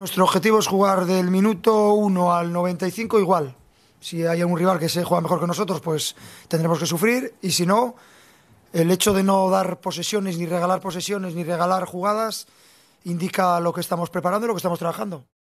Nuestro objetivo es jugar del minuto 1 al 95 igual. Si hay algún rival que se juega mejor que nosotros, pues tendremos que sufrir. Y si no, el hecho de no dar posesiones, ni regalar posesiones, ni regalar jugadas, indica lo que estamos preparando y lo que estamos trabajando.